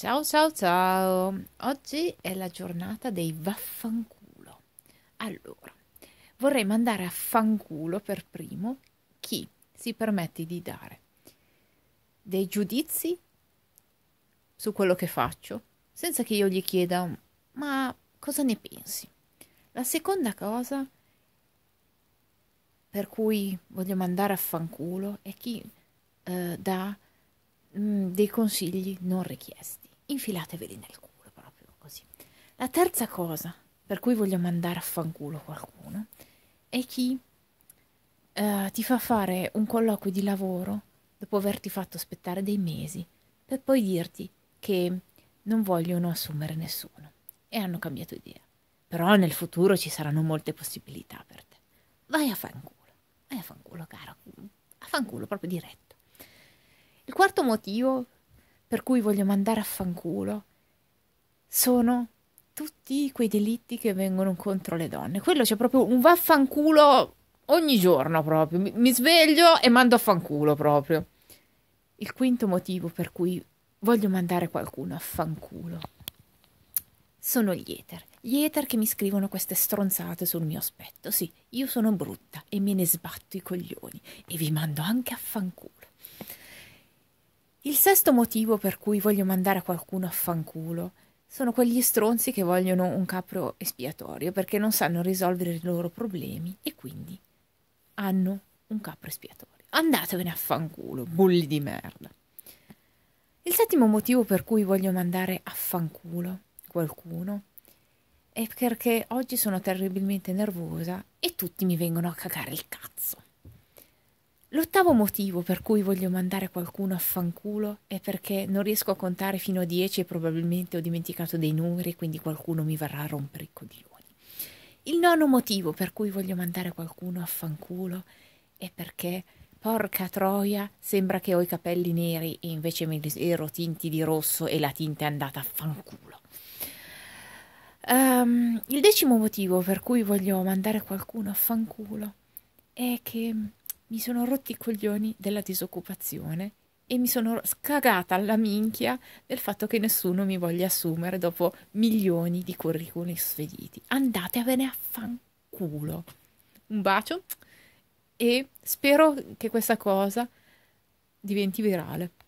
Ciao ciao ciao! Oggi è la giornata dei vaffanculo. Allora, vorrei mandare a fanculo per primo chi si permette di dare dei giudizi su quello che faccio senza che io gli chieda ma cosa ne pensi? La seconda cosa per cui voglio mandare a fanculo è chi eh, dà mh, mm, dei consigli non richiesti infilateveli nel culo proprio così. La terza cosa per cui voglio mandare a fanculo qualcuno è chi eh, ti fa fare un colloquio di lavoro dopo averti fatto aspettare dei mesi per poi dirti che non vogliono assumere nessuno e hanno cambiato idea. Però nel futuro ci saranno molte possibilità per te. Vai a fanculo, vai a fanculo caro, a fanculo proprio diretto. Il quarto motivo per cui voglio mandare a fanculo sono tutti quei delitti che vengono contro le donne. Quello c'è proprio un vaffanculo ogni giorno proprio. Mi sveglio e mando a fanculo proprio. Il quinto motivo per cui voglio mandare qualcuno a fanculo sono gli eter. Gli eter che mi scrivono queste stronzate sul mio aspetto. Sì, io sono brutta e me ne sbatto i coglioni e vi mando anche a fanculo. Il sesto motivo per cui voglio mandare a qualcuno a fanculo sono quegli stronzi che vogliono un capro espiatorio perché non sanno risolvere i loro problemi e quindi hanno un capro espiatorio. Andatevene a fanculo, bulli di merda. Il settimo motivo per cui voglio mandare a fanculo qualcuno è perché oggi sono terribilmente nervosa e tutti mi vengono a cagare il cazzo. L'ottavo motivo per cui voglio mandare qualcuno a fanculo è perché non riesco a contare fino a 10 e probabilmente ho dimenticato dei numeri, quindi qualcuno mi verrà a rompere i coglioni. Il nono motivo per cui voglio mandare qualcuno a fanculo è perché, porca troia, sembra che ho i capelli neri e invece me li ero tinti di rosso e la tinta è andata a fanculo. Um, il decimo motivo per cui voglio mandare qualcuno a fanculo è che mi sono rotti i coglioni della disoccupazione e mi sono scagata alla minchia del fatto che nessuno mi voglia assumere dopo milioni di curriculum spediti. Andatevene a fanculo. Un bacio e spero che questa cosa diventi virale.